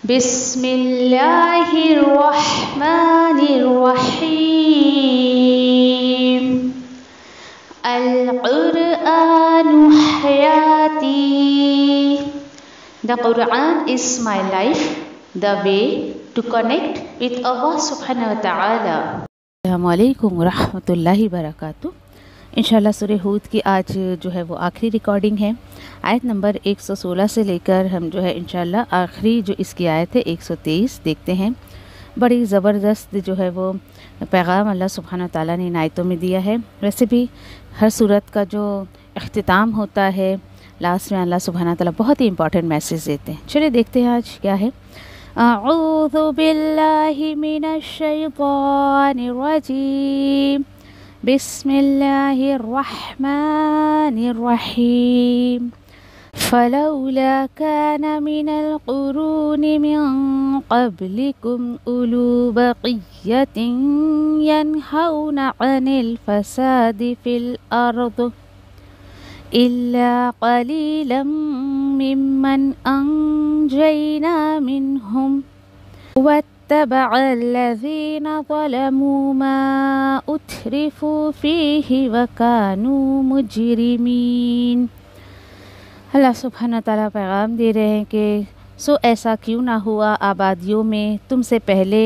بسم الله الرحمن الرحيم القرآن حياتي The Quran is my life, the way to connect with Allah subhanahu wa ta'ala. Assalamu alaikum wa rahmatullahi wa barakatuh. इन सुर हूद की आज जो है वो आखिरी रिकॉर्डिंग है आयत नंबर 116 से लेकर हम जो है इन आखिरी जो इसकी आयत है 123 देखते हैं बड़ी ज़बरदस्त जो है वो पैगाम अल्लाह सुबहान ताली ने इन में दिया है वैसे भी हर सूरत का जो अख्ताम होता है लास्ट में अल्लाह सुबहाना तला बहुत ही इंपॉर्टेंट मैसेज देते हैं चलिए देखते हैं आज क्या है अऊज़ु मिनश शैतानिर रजीम بسم الله الرحمن الرحيم فلولا كان من القرون من قبلكم أولو بقية ينهون عن الفساد في الأرض إلا قليلا ممن أنجينا منهم واتبع الذين ظلموا ما أترفوا فيه وكانوا مجرمين अल्लाह सुबहाना तला पैगाम दे रहे हैं कि सो ऐसा क्यों ना हुआ आबादियों में तुमसे पहले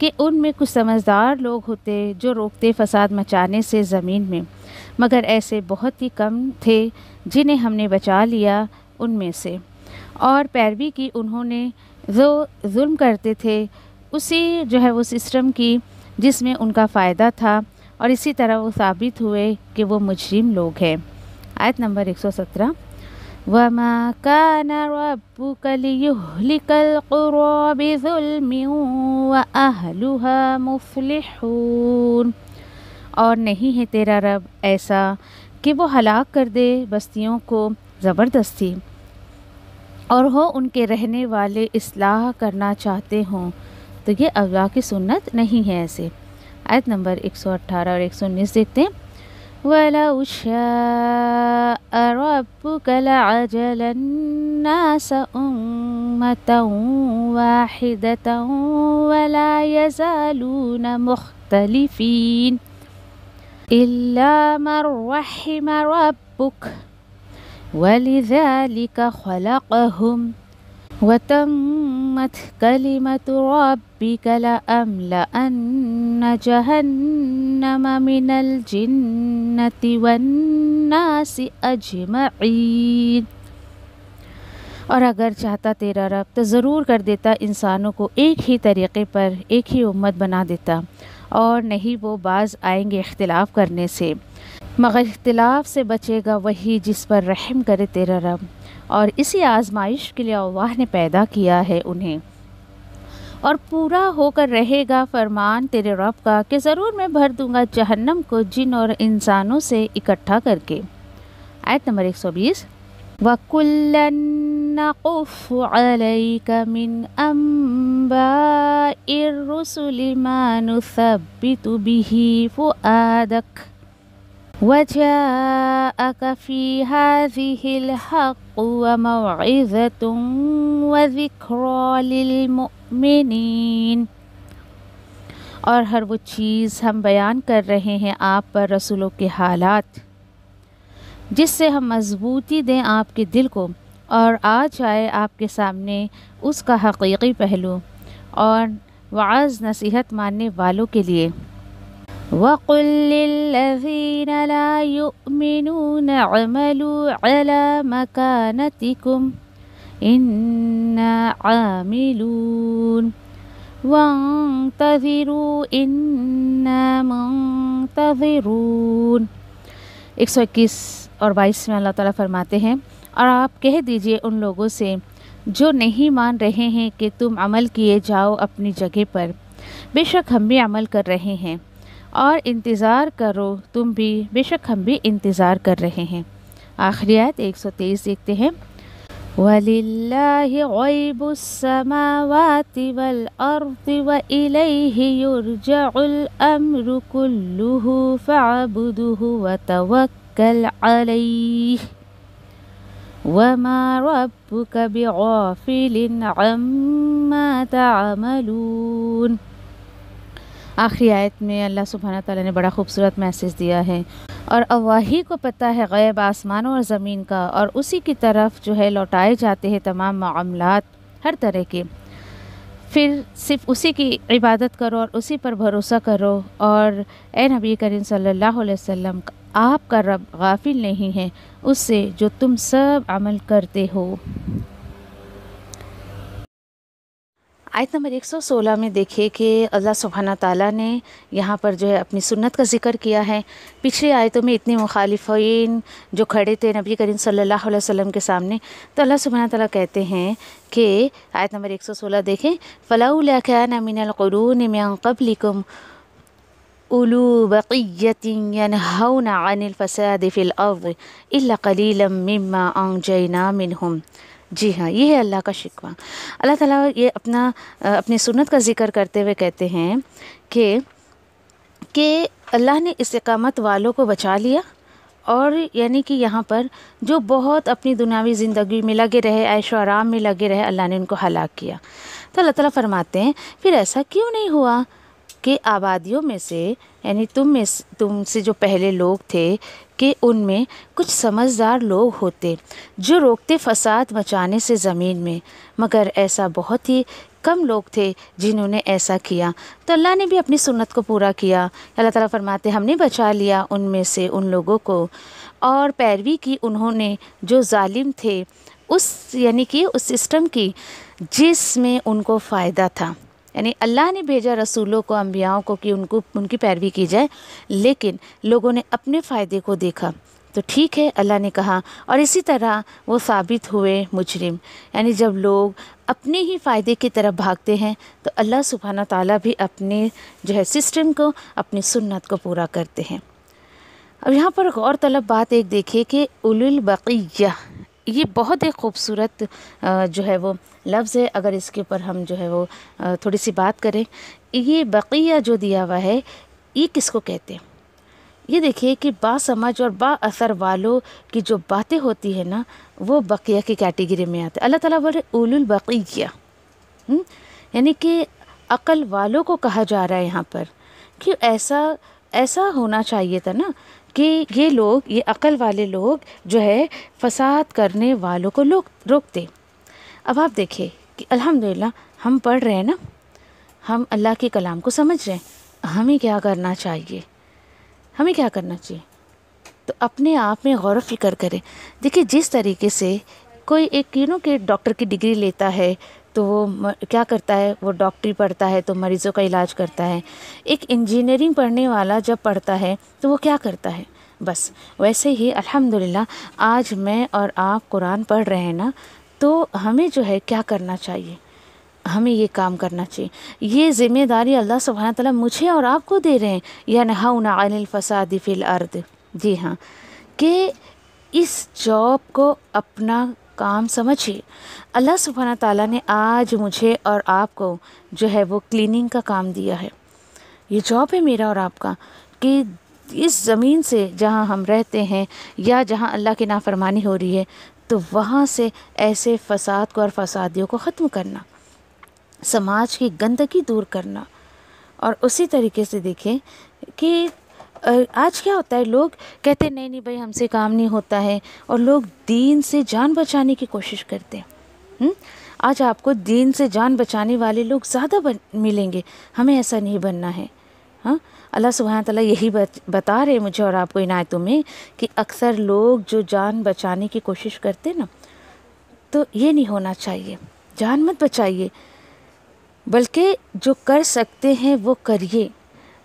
कि उनमें कुछ समझदार लोग होते जो रोकते फसाद मचाने से ज़मीन में मगर ऐसे बहुत ही कम थे जिन्हें हमने बचा लिया उनमें से और पैरवी की उन्होंने जो जुल्म करते थे उसी जो है वो सिस्टम की जिसमें उनका फ़ायदा था और इसी तरह वो साबित हुए कि वो मुजरिम लोग हैं आयत नंबर 117 वमा कान रब्बुक और नहीं है तेरा रब ऐसा कि वो हलाक कर दे बस्तियों को ज़बरदस्ती और हो उनके रहने वाले इसलाह करना चाहते हों تو یہ اللہ کی سنت نہیں ہے ایسے آیت نمبر 118 اور 119 دیکھتے ہیں ولو شاء ربك لعجل الناس أمة واحدة ولا يزالون مختلفين إلا من رحم ربك ولذلك خلقهم وتمت كلمة ربك ربك لأملأن جهنم من الجنة والناس أجمعين और अगर चाहता तेरा रब तो ज़रूर कर देता इंसानों को एक ही तरीक़े पर एक ही उम्मत बना देता और नहीं वो बाज़ आएंगे इख्तिलाफ़ करने से मगर इख्तिलाफ़ से बचेगा वही जिस पर रहम करे तेरा रब और इसी आजमाइश के लिए अल्लाह ने पैदा किया है उन्हें और पूरा होकर रहेगा फरमान तेरे रब का कि ज़रूर मैं भर दूंगा जहन्नम को जिन और इंसानों से इकट्ठा करके आयत नंबर एक सौ बीस अम्बा तुबी फुआदक وجاءك في هذه الحق وموعظة وذكرى للمؤمنين और हर वो चीज़ हम बयान कर रहे हैं आप पर रसूलों के हालात जिससे हम मजबूती दें आपके दिल को और आ जाए आपके सामने उसका हकीकी पहलू और वाज नसीहत मानने वालों के लिए وقل للذين لا يؤمنون اعملوا على مكانتكم إنا عاملون وانتظروا إنا منتظرون 121 और 22 में अल्लाह ताला फरमाते हैं और आप कह दीजिए उन लोगों से जो नहीं मान रहे हैं कि तुम अमल किए जाओ अपनी जगह पर बेशक हम भी अमल कर रहे हैं اور انتظار کرو تم بھی بے شک ہم بھی انتظار کر رہے ہیں آخریات 123 دیکھتے ہیں وَلِلَّهِ غَيْبُ السَّمَاوَاتِ وَالْأَرْضِ وَإِلَيْهِ يُرْجَعُ الْأَمْرُ كُلُّهُ فَعَبُدُهُ وَتَوَكَّلْ عَلَيْهِ وَمَا رَبُّكَ بِغَافِلٍ عَمَّا تَعَمَلُونَ आखिरी आयत में अल्लाह सुबहाना तौला ने बड़ा खूबसूरत मैसेज दिया है और अवाही को पता है गैब आसमानों और ज़मीन का और उसी की तरफ जो है लौटाए जाते हैं तमाम मामलत हर तरह के फिर सिर्फ उसी की इबादत करो और उसी पर भरोसा करो और ए नबी करीम सल्लल्लाहु अलैहि वसल्लम आपका रब गाफिल नहीं है उससे जो तुम सब अमल करते हो आयत नंबर 116 में देखिए कि अल्लाह सुबहाना ताला ने यहाँ पर जो है अपनी सुन्नत का जिक्र किया है पिछली आयतों में इतने मुखालिफिन जो खड़े थे नबी करीम सल्लल्लाहु अलैहि वसल्लम के सामने तो अल्लाह सुबहाना ताला कहते हैं कि आयत नंबर 116 देखें फ़लाउला खाना मिनलून में कबलिकुम उलू बक़ीतिन फ़साद फ़िल अर्द कलीलम मिम्मा आंग जैना मिनहम जी हाँ ये है अल्लाह का शिकवा अल्लाह ताला ये अपना अपनी सुन्नत का ज़िक्र करते हुए कहते हैं कि कि अल्लाह ने इकामत वालों को बचा लिया और यानी कि यहाँ पर जो बहुत अपनी दुनियावी ज़िंदगी में लगे रहे ऐश आराम में लगे रहे अल्लाह ने उनको हलाक किया तो अल्लाह ताला फरमाते हैं फिर ऐसा क्यों नहीं हुआ कि आबादियों में से यानी तुम में तुम से जो पहले लोग थे कि उनमें कुछ समझदार लोग होते जो रोकते फसाद मचाने से ज़मीन में मगर ऐसा बहुत ही कम लोग थे जिन्होंने ऐसा किया तो अल्लाह ने भी अपनी सुन्नत को पूरा किया अल्लाह ताला फरमाते हमने बचा लिया उनमें से उन लोगों को और पैरवी की उन्होंने जो जालिम थे उस यानी कि उस सिस्टम की जिसमें उनको फ़ायदा था यानी अल्लाह ने भेजा रसूलों को अम्बियाओं को कि उनको उनकी पैरवी की जाए लेकिन लोगों ने अपने फ़ायदे को देखा तो ठीक है अल्लाह ने कहा और इसी तरह वो साबित हुए मुजरिम यानी जब लोग अपने ही फ़ायदे की तरफ भागते हैं तो अल्लाह सुबहाना ताली भी अपने जो है सिस्टम को अपनी सुन्नत को पूरा करते हैं अब यहाँ पर गौरतलब बात एक देखिए कि उलुल ये बहुत ही खूबसूरत जो है वो लफ्ज़ है अगर इसके ऊपर हम जो है वो थोड़ी सी बात करें ये बक़िया जो दिया हुआ है ये किसको कहते हैं ये देखिए कि बासमझ और बा असर वालों की जो बातें होती है ना वो बक़िया की कैटेगरी में आते अल्लाह ताला बोले उलुल बक़िया यानी कि अक़ल वालों को कहा जा रहा है यहाँ पर कि ऐसा ऐसा होना चाहिए था ना कि ये लोग ये अकल वाले लोग जो है फसाद करने वालों को लोग रोकते अब आप देखें कि अल्हम्दुलिल्लाह हम पढ़ रहे हैं ना हम अल्लाह के कलाम को समझ रहे हैं हमें क्या करना चाहिए हमें क्या करना चाहिए तो अपने आप में गौर फिक्र करें देखिए जिस तरीके से कोई एक यू नो के डॉक्टर की डिग्री लेता है तो वो क्या करता है वो डॉक्टरी पढ़ता है तो मरीज़ों का इलाज करता है एक इंजीनियरिंग पढ़ने वाला जब पढ़ता है तो वो क्या करता है बस वैसे ही अल्हम्दुलिल्लाह आज मैं और आप कुरान पढ़ रहे हैं ना तो हमें जो है क्या करना चाहिए हमें ये काम करना चाहिए ये ज़िम्मेदारी अल्लाह सुबहान ताली मुझे और आपको दे रहे हैं या नहाउना फ़सादी फ़िल अर्द जी हाँ कि इस जॉब को अपना काम समझिए अल्लाह सुबहाना ताला ने आज मुझे और आपको जो है वो क्लीनिंग का काम दिया है ये जॉब है मेरा और आपका कि इस ज़मीन से जहाँ हम रहते हैं या जहाँ अल्लाह की नाफरमानी हो रही है तो वहाँ से ऐसे फसाद को और फसादियों को ख़त्म करना समाज की गंदगी दूर करना और उसी तरीके से देखें कि आज क्या होता है लोग कहते नहीं नहीं भाई हमसे काम नहीं होता है और लोग दीन से जान बचाने की कोशिश करते हैं आज आपको दीन से जान बचाने वाले लोग ज़्यादा मिलेंगे हमें ऐसा नहीं बनना है हाँ अल्लाह सुबहान तला यही बता रहे मुझे और आपको इनायतों में कि अक्सर लोग जो जान बचाने की कोशिश करते ना तो ये नहीं होना चाहिए जान मत बचाइए बल्कि जो कर सकते हैं वो करिए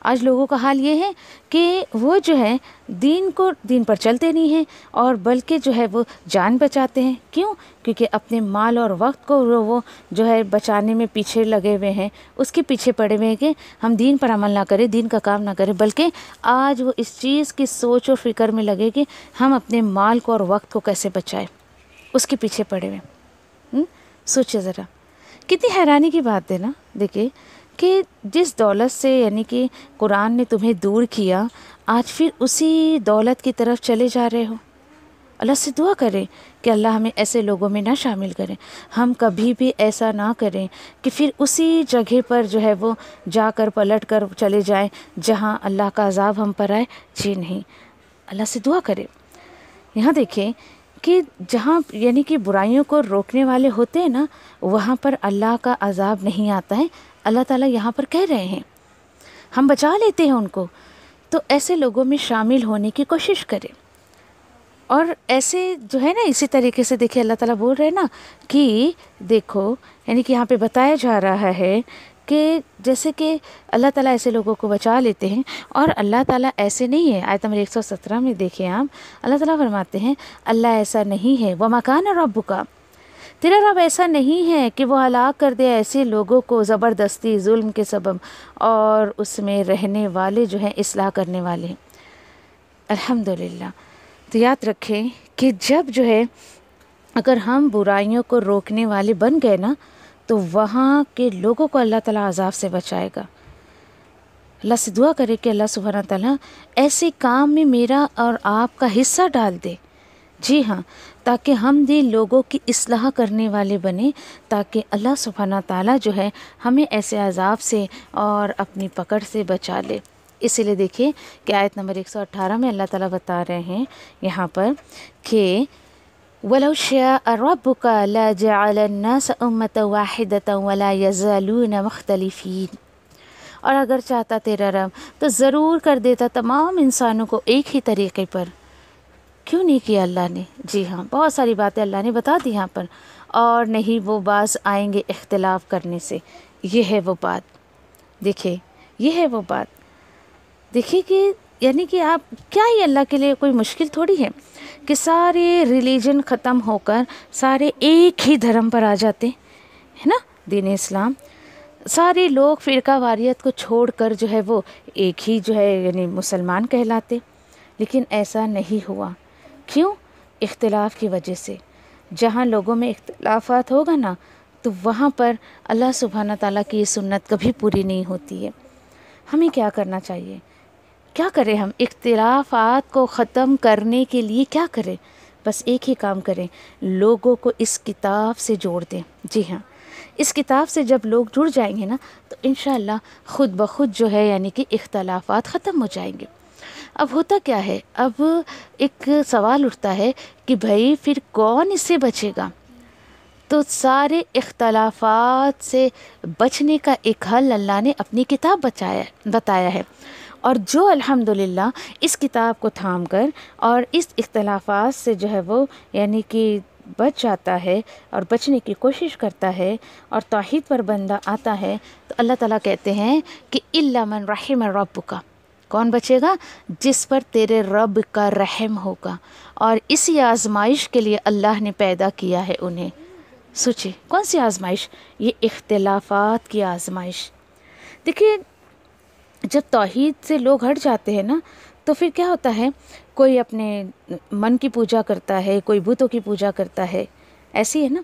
आज लोगों का हाल ये है कि वो जो है दीन को दीन पर चलते नहीं हैं और बल्कि जो है वो जान बचाते हैं क्यों क्योंकि अपने माल और वक्त को वो जो है बचाने में पीछे लगे हुए हैं उसके पीछे पड़े हुए हैं कि हम दीन पर अमल ना करें दीन का काम ना करें बल्कि आज वो इस चीज़ की सोच और फिक्र में लगे कि हम अपने माल को और वक्त को कैसे बचाएँ उसके पीछे पड़े हुए हम्म? सोचिए ज़रा कितनी हैरानी की बात है ना देखिए कि जिस दौलत से यानी कि कुरान ने तुम्हें दूर किया आज फिर उसी दौलत की तरफ चले जा रहे हो अल्लाह से दुआ करें कि अल्लाह हमें ऐसे लोगों में ना शामिल करें हम कभी भी ऐसा ना करें कि फिर उसी जगह पर जो है वो जाकर पलट कर चले जाएं जहाँ अल्लाह का अजाब हम पर आए जी नहीं अल्लाह से दुआ करें यहाँ देखें कि जहाँ यानी कि बुराइयों को रोकने वाले होते हैं ना वहाँ पर अल्लाह का अजाब नहीं आता है अल्लाह ताला यहाँ पर कह रहे हैं हम बचा लेते हैं उनको तो ऐसे लोगों में शामिल होने की कोशिश करें और ऐसे जो है ना इसी तरीके से देखिए अल्लाह ताला बोल रहे हैं ना कि देखो यानी कि यहाँ पे बताया जा रहा है कि जैसे कि अल्लाह ताला ऐसे लोगों को बचा लेते हैं और अल्लाह ताला ऐसे नहीं है आयत नंबर 117 में देखें आप अल्लाह ताला फरमाते हैं अल्लाह ऐसा नहीं है वह मकान और अबू का तेरा रब ऐसा नहीं है कि वो हलाक कर दे ऐसे लोगों को ज़बरदस्ती जुल्म के सबब और उसमें रहने वाले जो हैं इसलाह करने वाले अल्हम्दुलिल्लाह तो याद रखें कि जब जो है अगर हम बुराइयों को रोकने वाले बन गए ना तो वहाँ के लोगों को अल्लाह ताला अजाब से बचाएगा अल्लाह से दुआ करे कि अल्लाह सुबहाना ताला ऐसे काम में मेरा और आपका हिस्सा डाल दे जी हाँ ताकि हम भी लोगों की असलाह करने वाले बने ताकि अल्लाह सुबहाना ताला जो है हमें ऐसे अजाब से और अपनी पकड़ से बचा ले इसीलिए देखिए कि आयत नंबर 118 में अल्लाह ताला बता रहे हैं यहाँ पर कि ولو और अगर चाहता तेरा रब तो ज़रूर कर देता तमाम इंसानों को एक ही तरीके पर क्यों नहीं किया अल्लाह ने जी हाँ बहुत सारी बातें अल्लाह ने बता दी यहाँ पर और नहीं वो बास आएंगे इख्तलाफ करने से यह है वो बात देखिए यह है वो बात देखिए कि यानी कि आप क्या ही अल्लाह के लिए कोई मुश्किल थोड़ी है कि सारे रिलीजन ख़त्म होकर सारे एक ही धर्म पर आ जाते है ना दीन इस्लाम सारे लोग फ़िरका वारियत को छोड़कर जो है वो एक ही जो है यानी मुसलमान कहलाते लेकिन ऐसा नहीं हुआ क्यों इख्तलाफ की वजह से जहाँ लोगों में इख्तलाफात होगा ना तो वहाँ पर अल्लाह सुबहाना ताली की ये सुन्नत कभी पूरी नहीं होती है हमें क्या करना चाहिए क्या करें हम इख्तलाफात को ख़त्म करने के लिए क्या करें बस एक ही काम करें लोगों को इस किताब से जोड़ दें जी हाँ इस किताब से जब लोग जुड़ जाएंगे ना तो इन खुद ब खुद जो है यानी कि इख्तलाफात ख़त्म हो जाएंगे अब होता क्या है अब एक सवाल उठता है कि भाई फिर कौन इससे बचेगा तो सारे इख्तलाफात से बचने का एक हल अल्लाह ने अपनी किताब बचाया बताया है और जो अल्हम्दुलिल्लाह इस किताब को थाम कर और इस इख्तलाफात से जो है वो यानी कि बच जाता है और बचने की कोशिश करता है और तोहद पर बंदा आता है तो अल्लाह ताला कहते हैं कि इल्ला मन रहीम रब्बुका कौन बचेगा जिस पर तेरे रब का रहम होगा और इसी आजमाइश के लिए अल्लाह ने पैदा किया है उन्हें सोचिए कौन सी आजमाइश ये इख्तलाफात की आजमाइश देखिए जब तोहद से लोग हट जाते हैं ना तो फिर क्या होता है कोई अपने मन की पूजा करता है कोई बुतों की पूजा करता है ऐसी है ना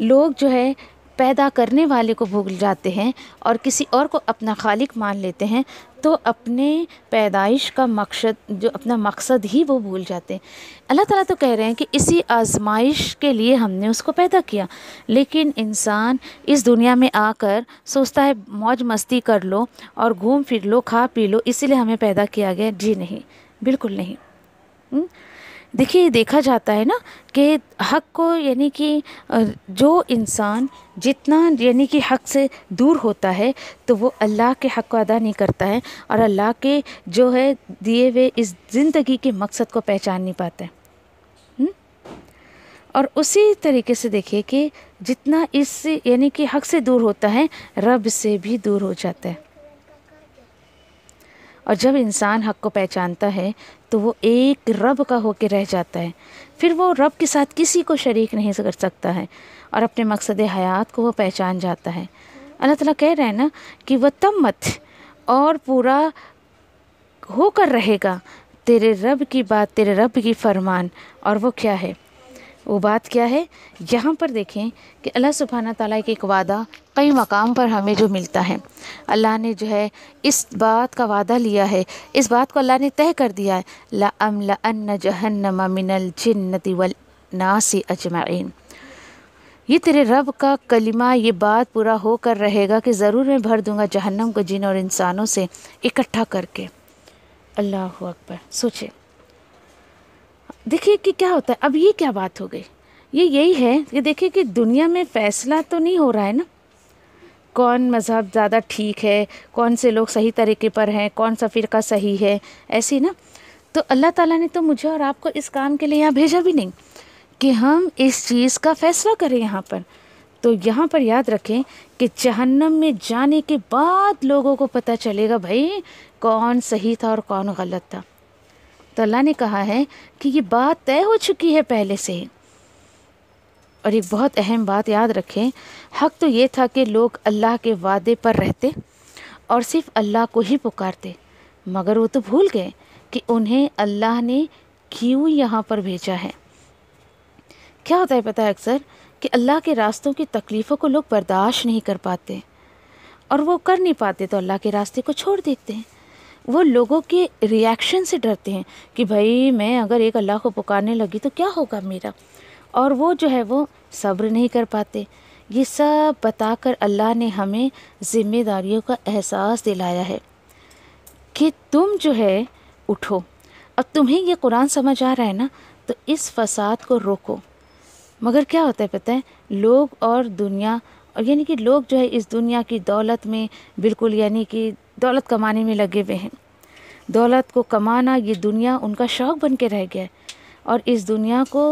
लोग जो है पैदा करने वाले को भूल जाते हैं और किसी और को अपना खालिक मान लेते हैं तो अपने पैदाइश का मकसद जो अपना मकसद ही वो भूल जाते हैं अल्लाह ताला तो कह रहे हैं कि इसी आजमाइश के लिए हमने उसको पैदा किया लेकिन इंसान इस दुनिया में आकर सोचता है मौज मस्ती कर लो और घूम फिर लो खा पी लो इसीलिए हमें पैदा किया गया जी नहीं बिल्कुल नहीं हुँ? हम्म? देखिए देखा जाता है ना कि हक को यानी कि जो इंसान जितना यानी कि हक से दूर होता है तो वो अल्लाह के हक को अदा नहीं करता है और अल्लाह के जो है दिए हुए इस ज़िंदगी के मकसद को पहचान नहीं पाता है और उसी तरीके से देखिए कि जितना इस यानी कि हक से दूर होता है रब से भी दूर हो जाता है और जब इंसान हक को पहचानता है तो वो एक रब का होकर रह जाता है फिर वो रब के साथ किसी को शरीक नहीं कर सकता है और अपने मकसद हयात को वो पहचान जाता है अल्लाह ताला कह रहे हैं ना कि वह तम मत और पूरा होकर रहेगा तेरे रब की बात तेरे रब की फरमान और वो क्या है वो बात क्या है यहाँ पर देखें कि अल्लाह सुबहाना ताली का एक वादा कई मकाम पर हमें जो मिलता है अल्लाह ने जो है इस बात का वादा लिया है इस बात को अल्लाह ने तय कर दिया है ला अम ला अन्न मिनल जन्नति वल नासी अजमाइन ये तेरे रब का कलिमा ये बात पूरा होकर रहेगा कि ज़रूर मैं भर दूँगा जहन्नम को जिन और इंसानों से इकट्ठा करके अल्लाह अकबर सोचे देखिए कि क्या होता है अब ये क्या बात हो गई ये यही है कि देखिए कि दुनिया में फ़ैसला तो नहीं हो रहा है ना कौन मज़हब ज़्यादा ठीक है कौन से लोग सही तरीके पर हैं कौन सा फ़िरका सही है ऐसी ना तो अल्लाह ताला ने तो मुझे और आपको इस काम के लिए यहाँ भेजा भी नहीं कि हम इस चीज़ का फ़ैसला करें यहाँ पर तो यहाँ पर याद रखें कि जहन्नम में जाने के बाद लोगों को पता चलेगा भाई कौन सही था और कौन गलत था तो अल्लाह ने कहा है कि ये बात तय हो चुकी है पहले से और एक बहुत अहम बात याद रखें हक तो ये था कि लोग अल्लाह के वादे पर रहते और सिर्फ अल्लाह को ही पुकारते मगर वो तो भूल गए कि उन्हें अल्लाह ने क्यों यहाँ पर भेजा है क्या होता है पता है अक्सर कि अल्लाह के रास्तों की तकलीफ़ों को लोग बर्दाश्त नहीं कर पाते और वो कर नहीं पाते तो अल्लाह के रास्ते को छोड़ देते हैं वो लोगों के रिएक्शन से डरते हैं कि भाई मैं अगर एक अल्लाह को पुकारने लगी तो क्या होगा मेरा और वो जो है वो सब्र नहीं कर पाते ये सब बताकर अल्लाह ने हमें ज़िम्मेदारियों का एहसास दिलाया है कि तुम जो है उठो अब तुम्हें ये कुरान समझ आ रहा है ना तो इस फसाद को रोको मगर क्या होता है पता है लोग और दुनिया और यानी कि लोग जो है इस दुनिया की दौलत में बिल्कुल यानी कि दौलत कमाने में लगे हुए हैं दौलत को कमाना ये दुनिया उनका शौक बन के रह गया है और इस दुनिया को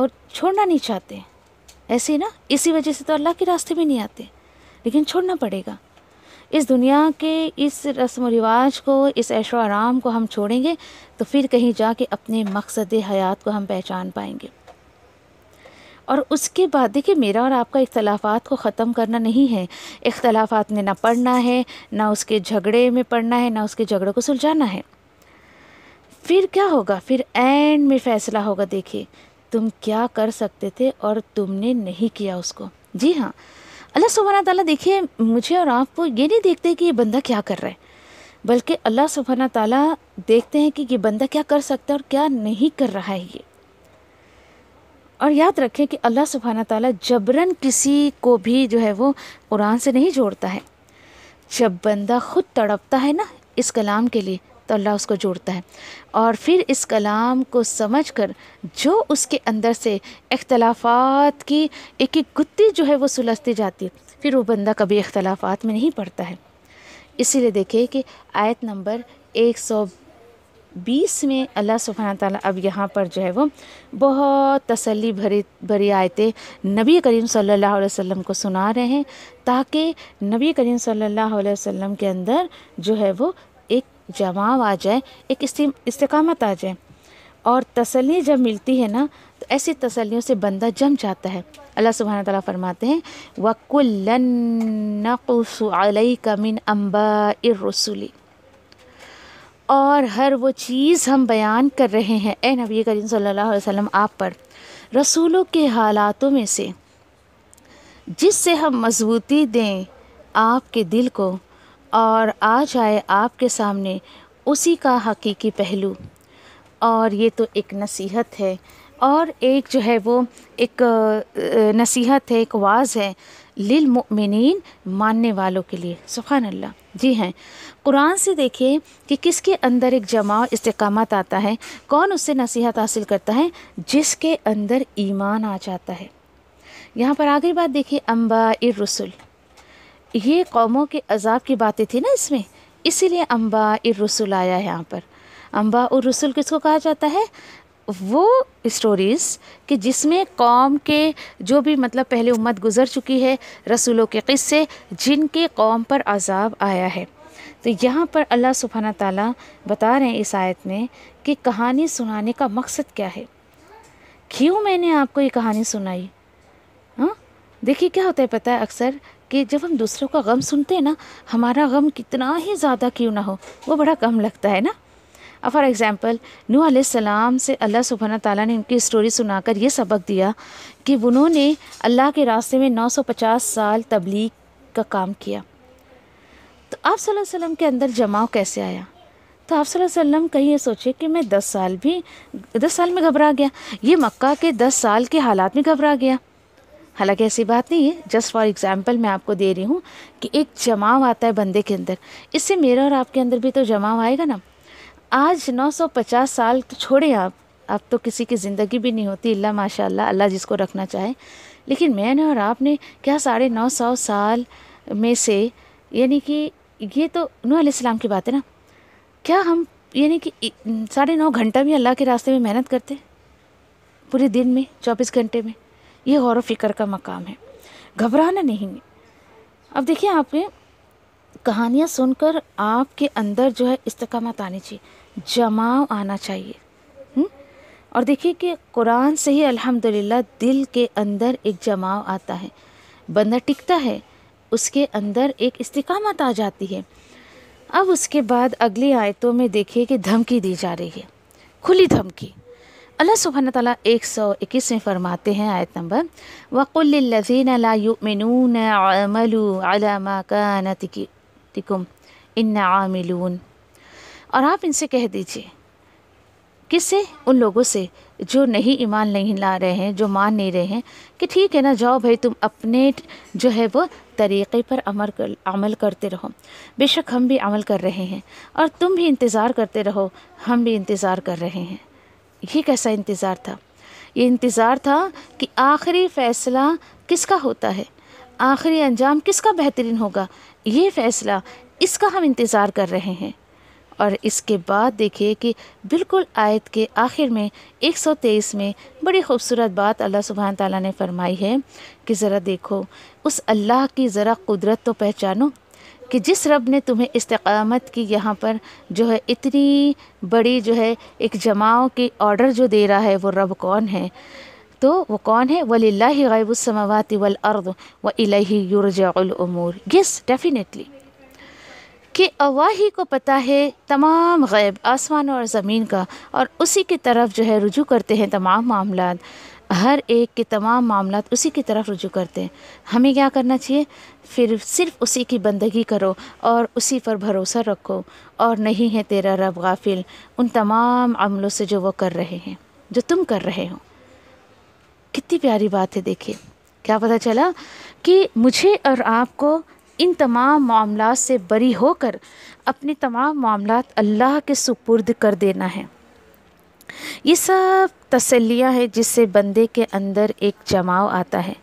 और छोड़ना नहीं चाहते ऐसे ना इसी वजह से तो अल्लाह के रास्ते में नहीं आते लेकिन छोड़ना पड़ेगा इस दुनिया के इस रस्म रिवाज को इस ऐशो आराम को हम छोड़ेंगे तो फिर कहीं जाके अपने मकसद हयात को हम पहचान पाएंगे और उसके बाद देखिए मेरा और आपका इख्तलाफात को ख़त्म करना नहीं है इख्तलाफात में ना पढ़ना है ना उसके झगड़े में पढ़ना है ना उसके झगड़े को सुलझाना है फिर क्या होगा फिर एंड में फ़ैसला होगा देखिए तुम क्या कर सकते थे और तुमने नहीं किया उसको जी हाँ अल्लाह सुबहाना ताला देखिए मुझे और आपको ये नहीं देखते कि ये बंदा क्या कर रहा है बल्कि अल्लाह सुबहाना ताला देखते हैं कि ये बंदा क्या कर सकता है और क्या नहीं कर रहा है ये और याद रखें कि अल्लाह सुबहाना ताला जबरन किसी को भी जो है वो कुरान से नहीं जोड़ता है जब बंदा ख़ुद तड़पता है ना इस कलाम के लिए तो अल्लाह उसको जोड़ता है और फिर इस कलाम को समझ कर जो उसके अंदर से अख्तलाफात की एक एक गुत्ती जो है वो सुलझती जाती है फिर वो बंदा कभी अख्तलाफात में नहीं पड़ता है इसीलिए देखिए कि आयत नंबर एक सौ बीस में अल्लाह सुबहान ताला अब यहाँ पर जो है वो बहुत तसल्ली भरी भरी आयतें नबी करीम सल्लल्लाहु अलैहि वसल्लम को सुना रहे हैं ताकि नबी करीम सल्लल्लाहु अलैहि वसल्लम के अंदर जो है वो एक जमाव आ जाए एक इस्तकामत आ जाए और तसली जब मिलती है ना तो ऐसी तसलियों से बंदा जम जाता है अल्लाह सुबहान तला फरमाते हैं वकुल्लन नकुस अलई कमिन अम्बा रसूली और हर वो चीज़ हम बयान कर रहे हैं ए नबी करीम सल्लल्लाहु अलैहि वसल्लम आप पर रसूलों के हालातों में से जिससे हम मजबूती दें आपके दिल को और आ जाए आपके सामने उसी का हकीकी पहलू और ये तो एक नसीहत है और एक जो है वो एक नसीहत है एक वाज है लिलमिन मानने वालों के लिए सुखान अल्लाह जी हैं कुरान से देखिए कि किसके अंदर एक जमाव इस्तकामत आता है कौन उससे नसीहत हासिल करता है जिसके अंदर ईमान आ जाता है यहाँ पर आगे बात देखिए अम्बा रसुल ये कौमों के अजाब की बातें थी ना इसमें इसीलिए अम्बा रसुल आया है यहाँ पर अम्बा और रसुल किसको कहा जाता है वो स्टोरीज़ कि जिसमें कौम के जो भी मतलब पहले उम्मत गुज़र चुकी है रसूलों के किस्से जिनके कौम पर अजाब आया है तो यहाँ पर अल्लाह सुबहाना ताला बता रहे हैं इस आयत में कि कहानी सुनाने का मकसद क्या है क्यों मैंने आपको ये कहानी सुनाई हाँ देखिए क्या होता है पता है अक्सर कि जब हम दूसरों का गम सुनते हैं ना हमारा गम कितना ही ज़्यादा क्यों ना हो वो बड़ा कम लगता है ना अब फॉर एग्ज़ाम्पल नू आसम से अल्लाह सुबहाना ताला ने उनकी स्टोरी सुनाकर ये सबक दिया कि उन्होंने अल्लाह के रास्ते में 950 साल तबलीग का काम किया तो आप वसल्लम के अंदर जमाव कैसे आया तो आप वसल्लम कहीं ये सोचे कि मैं दस साल भी दस साल में घबरा गया ये मक्का के दस साल के हालात में घबरा गया हालांकि ऐसी बात नहीं है जस्ट फॉर एग्ज़ाम्पल मैं आपको दे रही हूँ कि एक जमाव आता है बंदे के अंदर इससे मेरा और आपके अंदर भी तो जमाव आएगा ना आज 950 साल तो छोड़ें आप अब तो किसी की ज़िंदगी भी नहीं होती अल्लाह माशाल्लाह अल्लाह जिसको रखना चाहे लेकिन मैंने और आपने क्या साढ़े नौ सौ साल में से यानी कि ये तो नू आलाम की बात है ना क्या हम यानी कि साढ़े नौ घंटा भी अल्लाह के रास्ते में मेहनत करते पूरे दिन में चौबीस घंटे में ये गौर फिक्र का मकाम है घबराना नहीं अब देखिए आपके कहानियाँ सुनकर आपके अंदर जो है इस्तकामत आनी चाहिए जमाव आना चाहिए हुँ? और देखिए कि कुरान से ही अल्हम्दुलिल्लाह दिल के अंदर एक जमाव आता है बंदा टिकता है उसके अंदर एक इस्तकामत आ जाती है अब उसके बाद अगली आयतों में देखिए कि धमकी दी जा रही है खुली धमकी अल्लाह सुबहान ताली एक सौ इक्कीस में फरमाते हैं आयत नंबर वक़ुल्लिन आमिलून और आप इनसे कह दीजिए किससे उन लोगों से जो नहीं ईमान नहीं ला रहे हैं जो मान नहीं रहे हैं कि ठीक है ना जाओ भाई तुम अपने जो है वो तरीक़े पर अमल कर अमल करते रहो बेशक हम भी अमल कर रहे हैं और तुम भी इंतज़ार करते रहो हम भी इंतज़ार कर रहे हैं ये कैसा इंतज़ार था ये इंतज़ार था कि आखिरी फ़ैसला किसका होता है आखिरी अंजाम किसका बेहतरीन होगा ये फ़ैसला इसका हम इंतज़ार कर रहे हैं और इसके बाद देखिए कि बिल्कुल आयत के आखिर में 123 में बड़ी खूबसूरत बात अल्लाह सुबहान तला ने फरमाई है कि ज़रा देखो उस अल्लाह की ज़रा कुदरत तो पहचानो कि जिस रब ने तुम्हें इस्तकामत की यहाँ पर जो है इतनी बड़ी जो है एक जमाओं की ऑर्डर जो दे रहा है वो रब कौन है तो वो कौन है वली गायबसमावत वलअर्द अर्द व इलाही यूरजाउलमूर यस डेफिनेटली कि अवाही ही को पता है तमाम गैब आसमान और ज़मीन का और उसी की तरफ जो है रुजू करते हैं तमाम मामला हर एक के तमाम मामला उसी की तरफ रुजू करते हैं हमें क्या करना चाहिए फिर सिर्फ उसी की बंदगी करो और उसी पर भरोसा रखो और नहीं है तेरा रब गाफिल उन तमाम अमलों से जो वो कर रहे हैं जो तुम कर रहे हो कितनी प्यारी बात है देखिए क्या पता चला कि मुझे और आपको इन तमाम मामला से बरी होकर अपने तमाम मामला अल्लाह के सुपुर्द कर देना है ये सब तसलियाँ हैं जिससे बंदे के अंदर एक जमाव आता है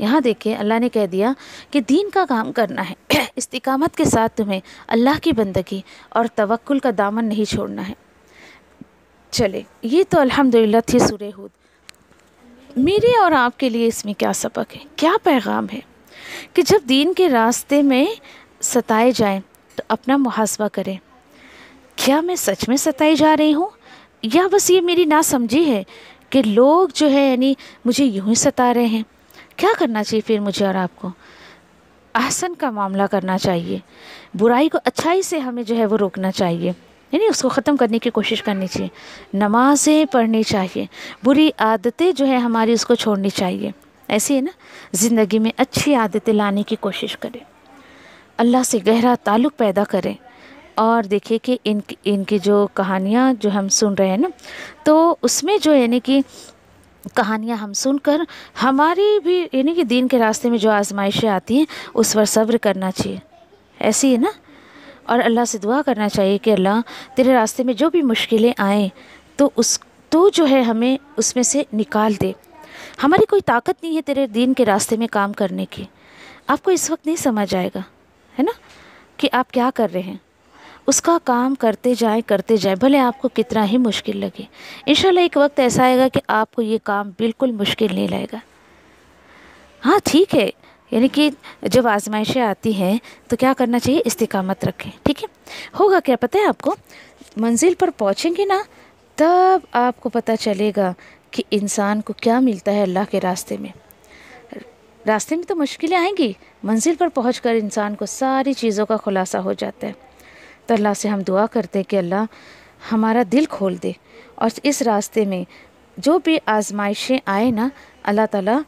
यहाँ देखिए अल्लाह ने कह दिया कि दीन का काम करना है इस्तिकामत के साथ तुम्हें अल्लाह की बंदगी और तवक्ल का दामन नहीं छोड़ना है चले ये तो अल्हम्दुलिल्लाह थी सूर्य मेरे और आपके लिए इसमें क्या सबक है क्या पैगाम है कि जब दीन के रास्ते में सताए जाएं तो अपना मुहासबा करें क्या मैं सच में सताई जा रही हूँ या बस ये मेरी नासमझी है कि लोग जो है यानी मुझे यूँ ही सता रहे हैं क्या करना चाहिए फिर मुझे और आपको आहसन का मामला करना चाहिए बुराई को अच्छाई से हमें जो है वो रोकना चाहिए यानी उसको ख़त्म करने की कोशिश करनी चाहिए नमाज़ें पढ़नी चाहिए बुरी आदतें जो है हमारी उसको छोड़नी चाहिए ऐसे ही ना ज़िंदगी में अच्छी आदतें लाने की कोशिश करें अल्लाह से गहरा ताल्लुक़ पैदा करें और देखिए कि इन इनकी जो कहानियाँ जो हम सुन रहे हैं ना तो उसमें जो यानी कि कहानियाँ हम सुनकर हमारी भी यानी कि दीन के रास्ते में जो आजमाइशें आती हैं उस पर सब्र करना चाहिए ऐसी है ना और अल्लाह से दुआ करना चाहिए कि अल्लाह तेरे रास्ते में जो भी मुश्किलें आएँ तो उस तो जो है हमें उसमें से निकाल दे हमारी कोई ताकत नहीं है तेरे दीन के रास्ते में काम करने की आपको इस वक्त नहीं समझ आएगा है ना कि आप क्या कर रहे हैं उसका काम करते जाएं करते जाएं भले आपको कितना ही मुश्किल लगे इन एक वक्त ऐसा आएगा कि आपको ये काम बिल्कुल मुश्किल नहीं लगेगा हाँ ठीक है यानी कि जब आजमाइशें आती हैं तो क्या करना चाहिए इस्तकामत रखें ठीक है होगा क्या पता है आपको मंजिल पर पहुँचेंगे ना तब आपको पता चलेगा कि इंसान को क्या मिलता है अल्लाह के रास्ते में रास्ते में तो मुश्किलें आएंगी मंजिल पर पहुँच कर इंसान को सारी चीज़ों का खुलासा हो जाता है तो अल्लाह से हम दुआ करते हैं कि अल्लाह हमारा दिल खोल दे और इस रास्ते में जो भी आजमाइशें आए ना अल्लाह ताला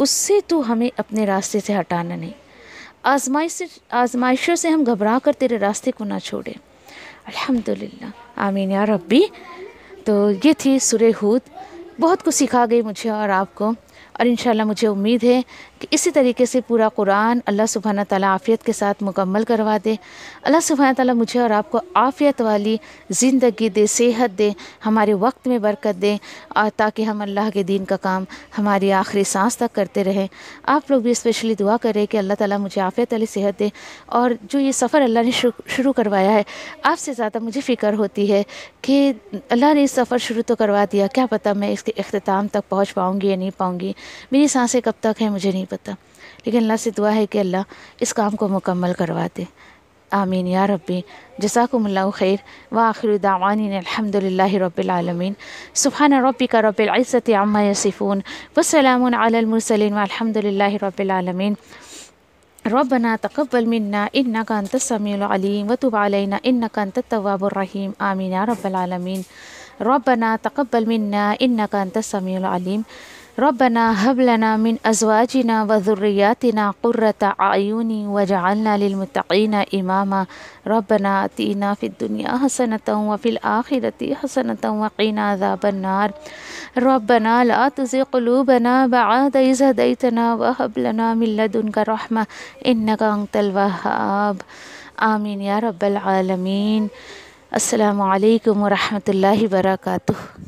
उससे तो हमें अपने रास्ते से हटाना नहीं आजमाइश से आजमाइशों से हम घबरा कर तेरे रास्ते को ना छोड़े अल्हम्दुलिल्लाह आमीन या रब्बी तो ये थी सुरहूद हूद बहुत कुछ सिखा गई मुझे और आपको और इन मुझे उम्मीद है कि इसी तरीके से पूरा कुरान अल्लाह सुबहाना ताली आफ़ियत के साथ मुकम्मल करवा दे अल्लाह सुबहाना ताली मुझे और आपको आफ़ियत वाली ज़िंदगी दे सेहत दे हमारे वक्त में बरकत दे और ताकि हम अल्लाह के दीन का काम हमारी आखिरी सांस तक करते रहें आप लोग भी स्पेशली दुआ करें कि अल्लाह ताली मुझे आफ़ियत वाली सेहत दे और जो ये सफ़र अल्लाह ने शुरू करवाया है आपसे ज़्यादा मुझे फ़िक्र होती है कि अल्लाह ने सफ़र शुरू तो करवा दिया क्या पता मैं इसके अख्ताम तक पहुँच पाऊँगी या नहीं पाऊँगी मेरी सांसें कब तक हैं मुझे नहीं पता लेकिन अल्लाह से दुआ है कि अल्लाह इस काम को मुकम्मल करवा दे आमीन या रब्बी जसाकुमल्ला खैर व आखिर दावानी अलहमदिल्ला रबालमीन सुबहान रबी का रबाज़त अम्मा यसिफ़ून वसलाम अलमसलिन अलहमदिल्ला रबालमीन ربنا تقبل منا إنك أنت السميع العليم وتب علينا إنك أنت التواب الرحيم آمين يا رب العالمين ربنا تقبل منا إنك أنت السميع العليم ربنا هب لنا من أزواجنا وذرياتنا قرة أعين واجعلنا للمتقين إماما ربنا آتينا في الدنيا حسنة وفي الآخرة حسنة وقنا عذاب النار ربنا لا تزغ قلوبنا بعد إذ هديتنا وهب لنا من لدنك رحمة إنك أنت الوهاب آمين يا رب العالمين السلام عليكم ورحمة الله وبركاته